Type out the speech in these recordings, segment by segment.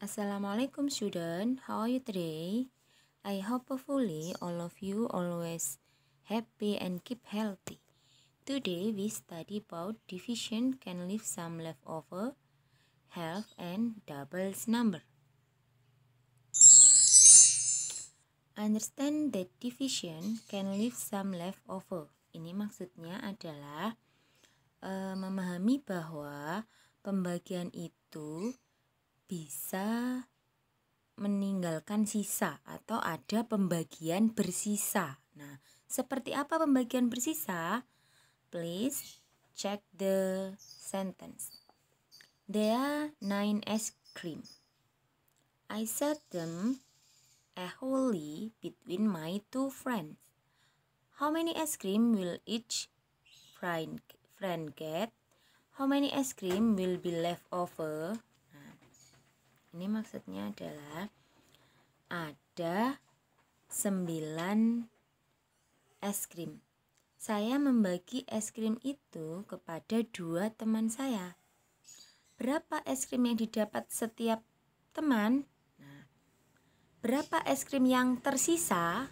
Assalamualaikum student, how are you today? I hope hopefully all of you always happy and keep healthy. Today we study about division can leave some leftover, half and doubles number. Understand that division can leave some leftover. Ini maksudnya adalah uh, memahami bahwa pembagian itu bisa meninggalkan sisa atau ada pembagian bersisa. Nah, seperti apa pembagian bersisa? Please check the sentence. There are nine ice cream. I set them equally between my two friends. How many ice cream will each friend, friend get? How many ice cream will be left over? Ini maksudnya adalah ada 9 es krim. Saya membagi es krim itu kepada dua teman saya. Berapa es krim yang didapat setiap teman? Nah, berapa es krim yang tersisa?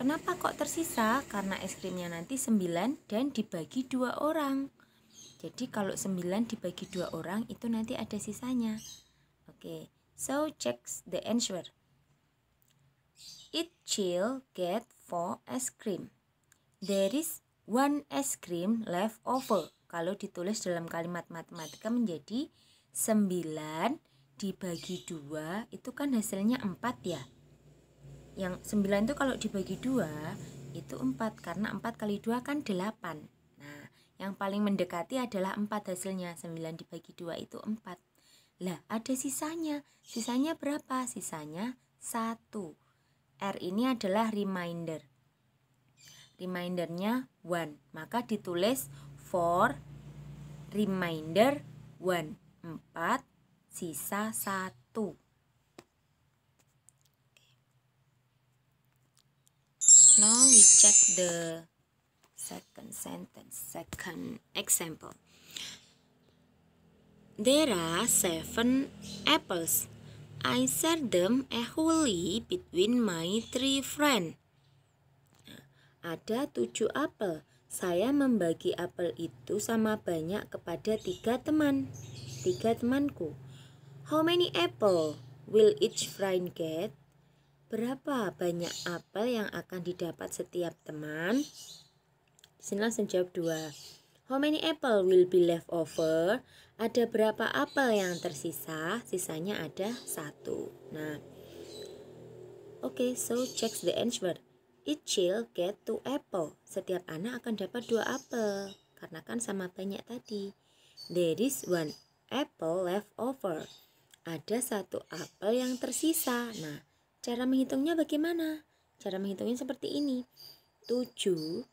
Kenapa kok tersisa? Karena es krimnya nanti 9 dan dibagi dua orang. Jadi kalau 9 dibagi dua orang itu nanti ada sisanya. Okay, so checks the answer. Each chill get for ice cream. There is one ice cream left over. Kalau ditulis dalam kalimat matematika menjadi 9 dibagi 2 itu kan hasilnya 4 ya. Yang 9 itu kalau dibagi 2 itu 4 karena 4 kali 2 kan 8. Nah, yang paling mendekati adalah 4 hasilnya. 9 dibagi 2 itu 4. Lah, ada sisanya. Sisanya berapa? Sisanya 1. R ini adalah reminder. Remindernya 1. Maka ditulis for reminder 1. 4 sisa 1. Now we check the second sentence, second example. There are seven apples. I share them equally between my three friends. Ada tujuh apel. Saya membagi apel itu sama banyak kepada tiga teman. Tiga temanku. How many apple will each friend get? Berapa banyak apel yang akan didapat setiap teman? Disini langsung jawab dua. How many apple will be left over? Ada berapa apel yang tersisa? Sisanya ada satu. Nah, oke, okay, so check the answer. Each child get two apple. Setiap anak akan dapat dua apel karena kan sama banyak tadi. There is one apple left over. Ada satu apel yang tersisa. Nah, cara menghitungnya bagaimana? Cara menghitungnya seperti ini. 7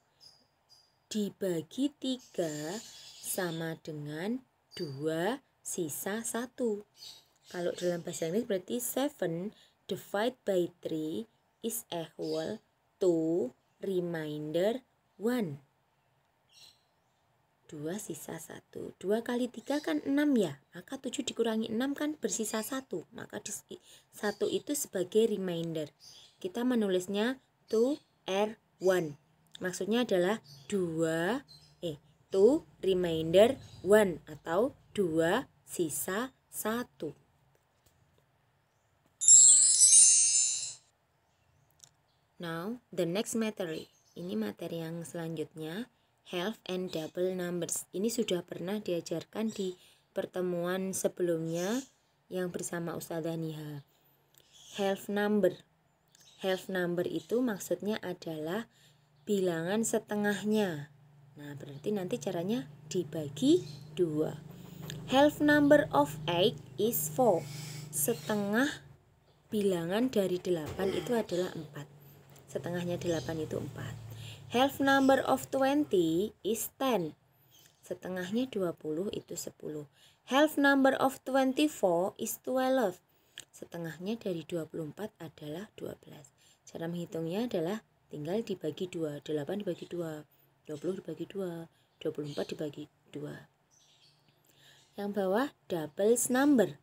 dibagi 3 sama dengan 2 sisa 1. Kalau dalam bahasa Inggris berarti 7 divided by 3 is equal to reminder 1. 2 sisa 1. 2 kali 3 kan 6 ya. Maka 7 dikurangi 6 kan bersisa 1. Maka 1 itu sebagai reminder. Kita menulisnya 2R1. Maksudnya adalah dua eh two remainder one atau dua sisa satu Now, the next materi. Ini materi yang selanjutnya, half and double numbers. Ini sudah pernah diajarkan di pertemuan sebelumnya yang bersama Ustazah Niha. Half number. Half number itu maksudnya adalah bilangan setengahnya. Nah, berarti nanti caranya dibagi dua. Half number of 8 is four, Setengah bilangan dari delapan itu adalah empat. Setengahnya delapan itu empat. Half number of twenty is ten, Setengahnya dua puluh itu sepuluh. Half number of twenty four is twelve, Setengahnya dari dua puluh empat adalah dua belas. Cara menghitungnya adalah tinggal dibagi 2 8 dibagi 2 20 dibagi 2 24 dibagi 2 yang bawah doubles number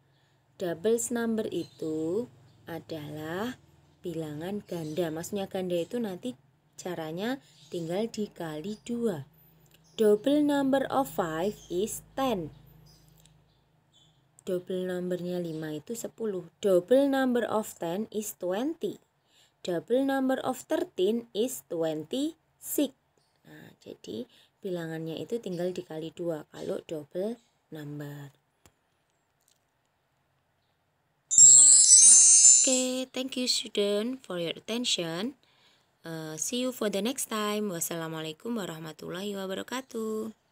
doubles number itu adalah bilangan ganda maksudnya ganda itu nanti caranya tinggal dikali 2 double number of 5 is 10 double numbernya 5 itu 10 double number of 10 is 20 double number of 13 is 26. Nah, jadi bilangannya itu tinggal dikali dua kalau double number. Okay, thank you student for your attention. Uh, see you for the next time. Wassalamualaikum warahmatullahi wabarakatuh.